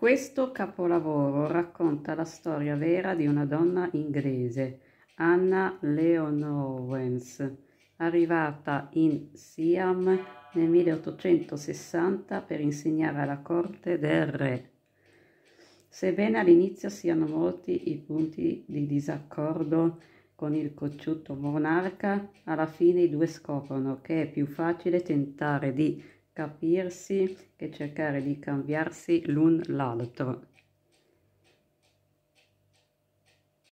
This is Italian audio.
Questo capolavoro racconta la storia vera di una donna inglese, Anna Leonowens, arrivata in Siam nel 1860 per insegnare alla corte del re. Sebbene all'inizio siano molti i punti di disaccordo con il cocciuto monarca, alla fine i due scoprono che è più facile tentare di capirsi che cercare di cambiarsi l'un l'altro.